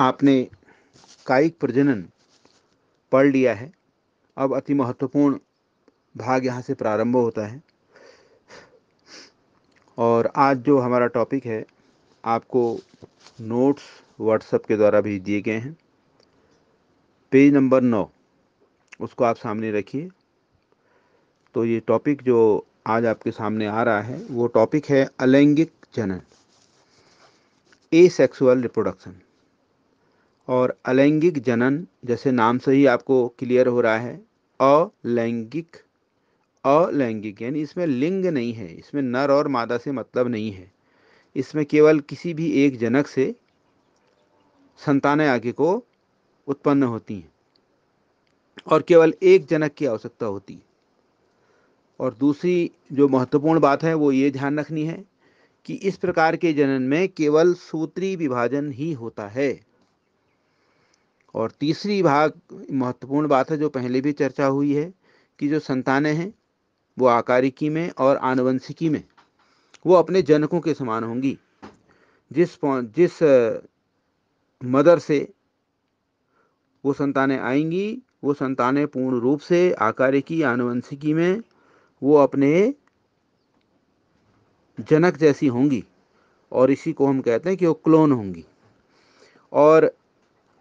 आपने कायिक प्रजनन पढ़ लिया है अब अति महत्वपूर्ण भाग यहाँ से प्रारंभ होता है और आज जो हमारा टॉपिक है आपको नोट्स व्हाट्सएप के द्वारा भेज दिए गए हैं पेज नंबर नौ उसको आप सामने रखिए तो ये टॉपिक जो आज आपके सामने आ रहा है वो टॉपिक है अलैंगिक जनन ए सेक्सुअल रिप्रोडक्शन और अलैंगिक जनन जैसे नाम से ही आपको क्लियर हो रहा है अलैंगिक अलैंगिक यानी इसमें लिंग नहीं है इसमें नर और मादा से मतलब नहीं है इसमें केवल किसी भी एक जनक से संतानें आगे को उत्पन्न होती हैं और केवल एक जनक की आवश्यकता होती है और दूसरी जो महत्वपूर्ण बात है वो ये ध्यान रखनी है कि इस प्रकार के जनन में केवल सूत्री विभाजन ही होता है और तीसरी भाग महत्वपूर्ण बात है जो पहले भी चर्चा हुई है कि जो संतानें हैं वो आकारिकी में और आनुवंशिकी में वो अपने जनकों के समान होंगी जिस जिस मदर से वो संतानें आएंगी वो संतानें पूर्ण रूप से आकारिकी आनुवंशिकी में वो अपने जनक जैसी होंगी और इसी को हम कहते हैं कि वो क्लोन होंगी और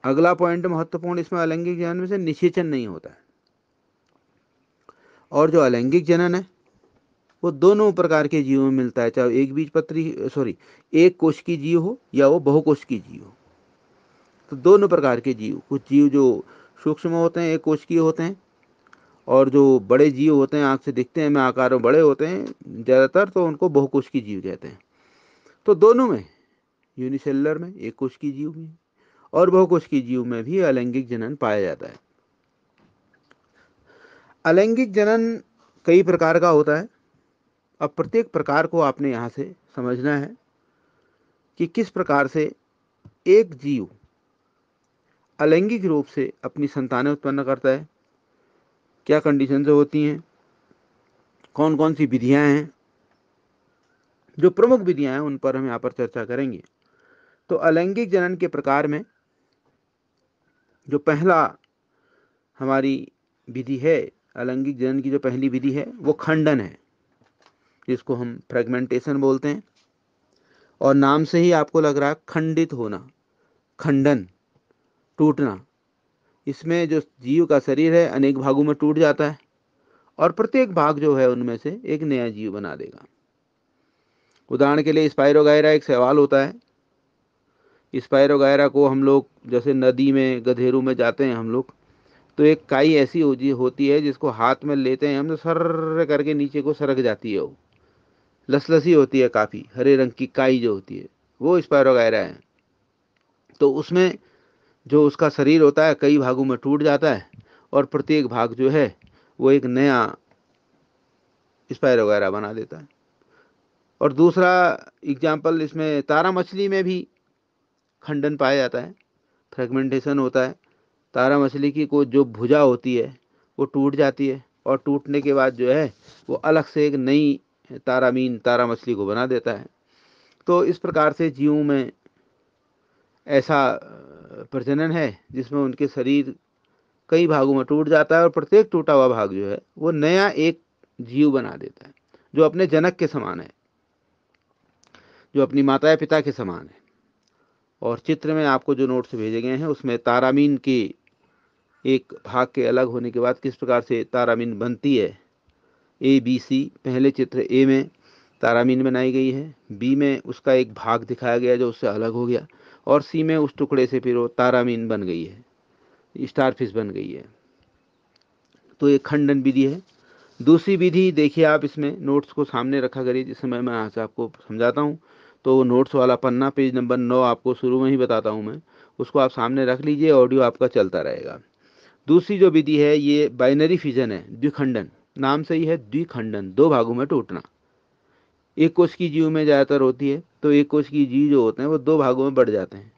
अगला पॉइंट महत्वपूर्ण इसमें अलैंगिक जनन में से निषेचन नहीं होता है और जो अलैंगिक जनन है वो दोनों प्रकार के जीवों में मिलता है चाहे एक बीज पत्री सॉरी एक कोश की जीव हो या वो बहुकोश की जीव हो तो दोनों प्रकार के जीव कुछ जीव जो सूक्ष्म होते हैं एक कोश की होते हैं और जो बड़े जीव होते हैं आंख से दिखते हैं में आकार में बड़े होते हैं ज़्यादातर तो उनको बहुकोश की जीव कहते हैं तो दोनों में यूनिसेलर में एक कोश की जीव में और बहुकोश की जीव में भी अलैंगिक जनन पाया जाता है अलैंगिक जनन कई प्रकार का होता है अब प्रत्येक प्रकार को आपने यहाँ से समझना है कि किस प्रकार से एक जीव अलैंगिक रूप से अपनी संतानें उत्पन्न करता है क्या कंडीशन होती हैं कौन कौन सी विधियां हैं जो प्रमुख विधियां हैं उन पर हम यहाँ पर चर्चा करेंगे तो अलैंगिक जनन के प्रकार में जो पहला हमारी विधि है अलंगिक जनन की जो पहली विधि है वो खंडन है जिसको हम फ्रेगमेंटेशन बोलते हैं और नाम से ही आपको लग रहा है खंडित होना खंडन टूटना इसमें जो जीव का शरीर है अनेक भागों में टूट जाता है और प्रत्येक भाग जो है उनमें से एक नया जीव बना देगा उदाहरण के लिए स्पाइरोगायरा एक सवाल होता है स्पायर वगैरह को हम लोग जैसे नदी में गधेरू में जाते हैं हम लोग तो एक काई ऐसी हो होती है जिसको हाथ में लेते हैं हम तो सर करके नीचे को सरक जाती है वो लसलसी होती है काफ़ी हरे रंग की काई जो होती है वो स्पायर वगैरह है तो उसमें जो उसका शरीर होता है कई भागों में टूट जाता है और प्रत्येक भाग जो है वो एक नया स्पायर वगैरह बना देता है और दूसरा एग्जाम्पल इसमें तारा मछली में भी खंडन पाया जाता है फ्रेगमेंटेशन होता है तारा मछली की को जो भुजा होती है वो टूट जाती है और टूटने के बाद जो है वो अलग से एक नई तारामीन तारा मछली को बना देता है तो इस प्रकार से जीवों में ऐसा प्रजनन है जिसमें उनके शरीर कई भागों में टूट जाता है और प्रत्येक टूटा हुआ भाग जो है वो नया एक जीव बना देता है जो अपने जनक के समान है जो अपनी माता या पिता के समान है और चित्र में आपको जो नोट्स भेजे गए हैं उसमें तारामीन के एक भाग के अलग होने के बाद किस प्रकार से तारामीन बनती है ए बी सी पहले चित्र ए में तारामीन बनाई गई है बी में उसका एक भाग दिखाया गया जो उससे अलग हो गया और सी में उस टुकड़े से फिर वो तारामीन बन गई है स्टारफिश बन गई है तो ये खंडन विधि है दूसरी विधि देखिए आप इसमें नोट्स को सामने रखा करिए जिस समय मैं आज आपको समझाता हूँ तो नोट्स वाला पन्ना पेज नंबर नौ आपको शुरू में ही बताता हूँ मैं उसको आप सामने रख लीजिए ऑडियो आपका चलता रहेगा दूसरी जो विधि है ये बाइनरी फिजन है द्विखंडन नाम से ही है द्विखंडन दो भागों में टूटना एक कोश की जीव में ज़्यादातर होती है तो एक कोश की जीव जो होते हैं वो दो भागों में बढ़ जाते हैं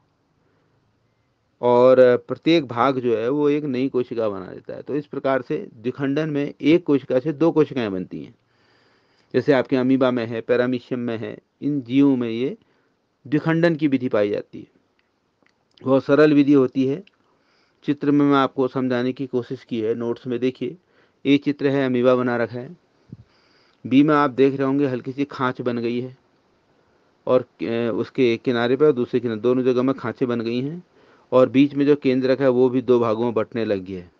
और प्रत्येक भाग जो है वो एक नई कोशिका बना देता है तो इस प्रकार से द्विखंडन में एक कोशिका से दो कोशिकाएं बनती हैं जैसे आपके अमीबा में है पैरामीशियम में है इन जीवों में ये द्विखंडन की विधि पाई जाती है बहुत सरल विधि होती है चित्र में मैं आपको समझाने की कोशिश की है नोट्स में देखिए ये चित्र है अमीबा बना रखा है बी में आप देख रहे होंगे हल्की सी खाँच बन गई है और उसके एक किनारे पर और दूसरे किनारे दोनों जगह में खाँचें बन गई हैं और बीच में जो केंद्र रखा है वो भी दो भागों में बटने लग गया है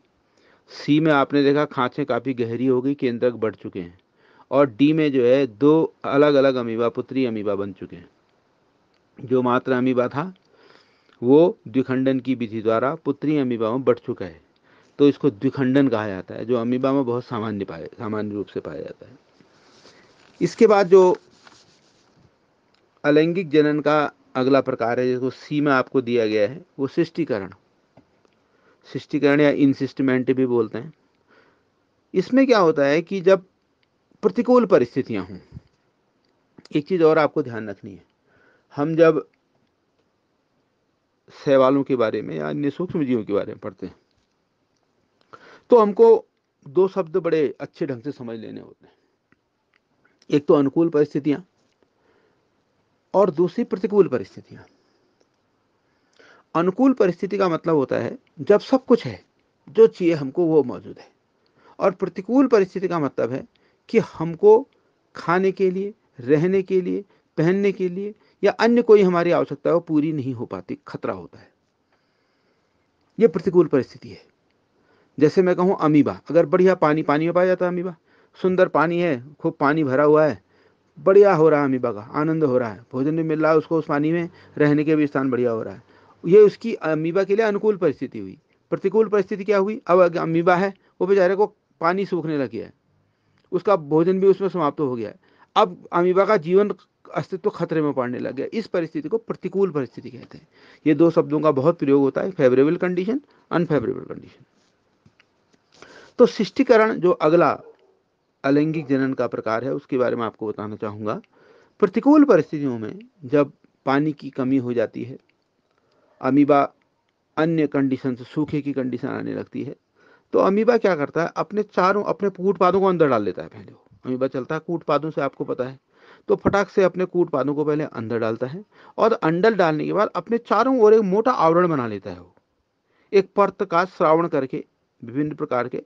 सी में आपने देखा खाँचें काफ़ी गहरी हो गई केंद्रक बढ़ चुके हैं और डी में जो है दो अलग अलग अमीबा पुत्री अमीबा बन चुके हैं जो मात्र अमीबा था वो द्विखंडन की विधि द्वारा पुत्री अमीबा में बढ़ चुका है तो इसको द्विखंडन कहा जाता है जो अमीबा में बहुत सामान्य पाए सामान्य रूप से पाया जाता है इसके बाद जो अलैंगिक जनन का अगला प्रकार है जिसको सी में आपको दिया गया है वो सृष्टिकरण सृष्टिकरण या इनसिस्टमेंट भी बोलते हैं इसमें क्या होता है कि जब प्रतिकूल परिस्थितियां हों एक चीज़ और आपको ध्यान रखनी है हम जब सवालों के बारे में या अन्य सूक्ष्म जीवों के बारे में पढ़ते हैं तो हमको दो शब्द बड़े अच्छे ढंग से समझ लेने होते हैं एक तो अनुकूल परिस्थितियां और दूसरी प्रतिकूल परिस्थितियां अनुकूल परिस्थिति का मतलब होता है जब सब कुछ है जो चाहिए हमको वो मौजूद है और प्रतिकूल परिस्थिति का मतलब है कि हमको खाने के लिए रहने के लिए पहनने के लिए या अन्य कोई हमारी आवश्यकता पूरी नहीं हो पाती खतरा होता है यह प्रतिकूल परिस्थिति है जैसे मैं कहूँ अमीबा अगर बढ़िया पानी पानी में पाया जाता है अमीबा सुंदर पानी है खूब पानी भरा हुआ है बढ़िया हो रहा है अमीबा का आनंद हो रहा है भोजन भी मिल रहा है उसको उस पानी में रहने के भी स्थान बढ़िया हो रहा है ये उसकी अमीबा के लिए अनुकूल परिस्थिति हुई प्रतिकूल परिस्थिति क्या हुई अब अमीबा है वो बेचारे को पानी सूखने लगी है उसका भोजन भी उसमें समाप्त हो गया अब अमीबा का जीवन अस्तित्व खतरे में पड़ने लग गया इस परिस्थिति को प्रतिकूल परिस्थिति कहते हैं ये दो शब्दों का बहुत प्रयोग होता है फेवरेबल कंडीशन अनफेवरेबल कंडीशन तो शिष्टिकरण जो अगला अलैंगिक जनन का प्रकार है उसके बारे में आपको बताना चाहूंगा प्रतिकूल परिस्थितियों में जब पानी की कमी हो जाती है अमीबा अन्य कंडीशन से सूखे की कंडीशन आने लगती है तो अमीबा क्या करता है अपने चारों अपने कूट पादों को अंदर डाल लेता है पहले अमीबा चलता है कूट पादों से आपको पता है तो फटाक से अपने कूट पादों को पहले अंदर डालता है और अंडर डालने के बाद अपने चारों ओर एक मोटा आवरण बना लेता है वो एक पर्त का श्रावण करके विभिन्न प्रकार के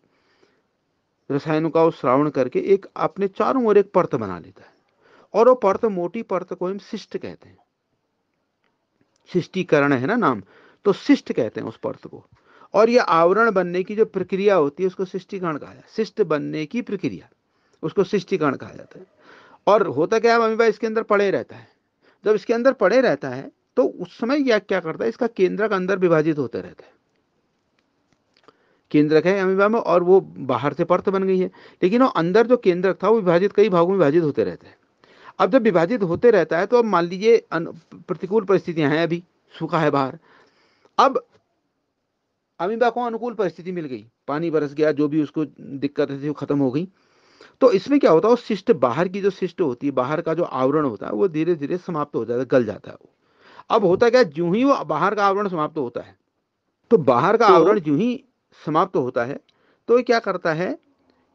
रसायनों का श्रावण करके एक अपने चारों ओर एक पर्त बना लेता है और वो पर्त मोटी पर्त को हम शिष्ट कहते हैं शिष्टीकरण है ना नाम तो शिष्ट कहते हैं उस पर्त को और यह आवरण बनने की जो प्रक्रिया होती है उसको सृष्टिकरण कहा जाता है शिष्ट बनने की प्रक्रिया उसको सृष्टिकरण कहा जाता है और होता क्या है अमीबा इसके अंदर पड़े रहता है जब इसके अंदर पड़े रहता है तो उस समय यह क्या करता है इसका केंद्रक अंदर विभाजित होते रहता है केंद्रक है अमीबा में और वो बाहर से परत बन गई है लेकिन वो अंदर जो केंद्रक था वो विभाजित कई भागों में विभाजित होते रहते हैं अब जब विभाजित होते रहता है तो अब मान लीजिए प्रतिकूल परिस्थितियां हैं अभी सूखा है बाहर अब अमीबा को अनुकूल परिस्थिति मिल गई पानी बरस गया जो भी उसको दिक्कत थी वो खत्म हो गई तो इसमें क्या होता है वो शिष्ट बाहर की जो शिष्ट होती है बाहर का जो आवरण होता है वो धीरे धीरे समाप्त हो जाता है गल जाता है वो अब होता क्या ज्यों ही वो बाहर का आवरण समाप्त होता है तो बाहर का तो आवरण जू ही समाप्त होता है तो क्या करता है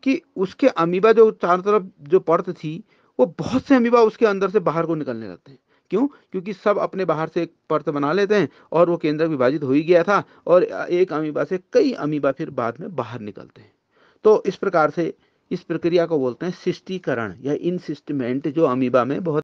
कि उसके अमीबा जो चारों तरफ जो पर्त थी वो बहुत से अमीबा उसके अंदर से बाहर को निकलने लगते हैं क्यों क्योंकि सब अपने बाहर से एक परत बना लेते हैं और वो केंद्र विभाजित हो ही गया था और एक अमीबा से कई अमीबा फिर बाद में बाहर निकलते हैं तो इस प्रकार से इस प्रक्रिया को बोलते हैं सिस्टीकरण या इनसिस्टमेंट जो अमीबा में बहुत